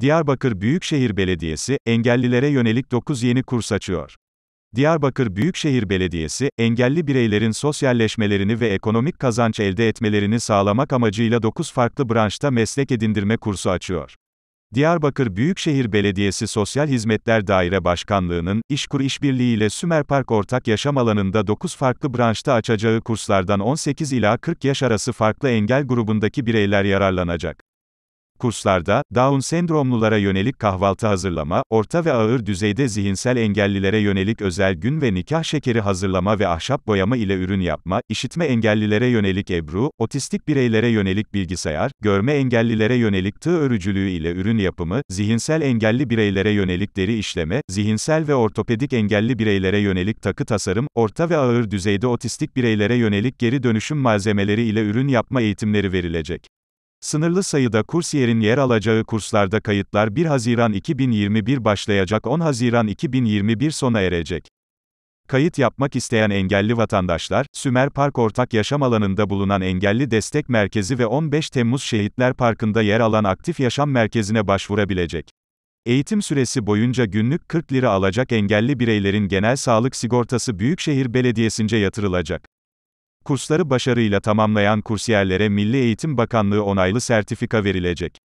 Diyarbakır Büyükşehir Belediyesi, engellilere yönelik 9 yeni kurs açıyor. Diyarbakır Büyükşehir Belediyesi, engelli bireylerin sosyalleşmelerini ve ekonomik kazanç elde etmelerini sağlamak amacıyla 9 farklı branşta meslek edindirme kursu açıyor. Diyarbakır Büyükşehir Belediyesi Sosyal Hizmetler Daire Başkanlığı'nın, İşkur İşbirliği ile Sümer Park ortak yaşam alanında 9 farklı branşta açacağı kurslardan 18 ila 40 yaş arası farklı engel grubundaki bireyler yararlanacak. Kurslarda, Down sendromlulara yönelik kahvaltı hazırlama, orta ve ağır düzeyde zihinsel engellilere yönelik özel gün ve nikah şekeri hazırlama ve ahşap boyama ile ürün yapma, işitme engellilere yönelik ebru, otistik bireylere yönelik bilgisayar, görme engellilere yönelik tığ örücülüğü ile ürün yapımı, zihinsel engelli bireylere yönelik deri işleme, zihinsel ve ortopedik engelli bireylere yönelik takı tasarım, orta ve ağır düzeyde otistik bireylere yönelik geri dönüşüm malzemeleri ile ürün yapma eğitimleri verilecek. Sınırlı sayıda kursiyerin yer alacağı kurslarda kayıtlar 1 Haziran 2021 başlayacak 10 Haziran 2021 sona erecek. Kayıt yapmak isteyen engelli vatandaşlar, Sümer Park Ortak Yaşam Alanı'nda bulunan Engelli Destek Merkezi ve 15 Temmuz Şehitler Parkı'nda yer alan Aktif Yaşam Merkezi'ne başvurabilecek. Eğitim süresi boyunca günlük 40 lira alacak engelli bireylerin genel sağlık sigortası Büyükşehir Belediyesi'nce yatırılacak. Kursları başarıyla tamamlayan kursiyerlere Milli Eğitim Bakanlığı onaylı sertifika verilecek.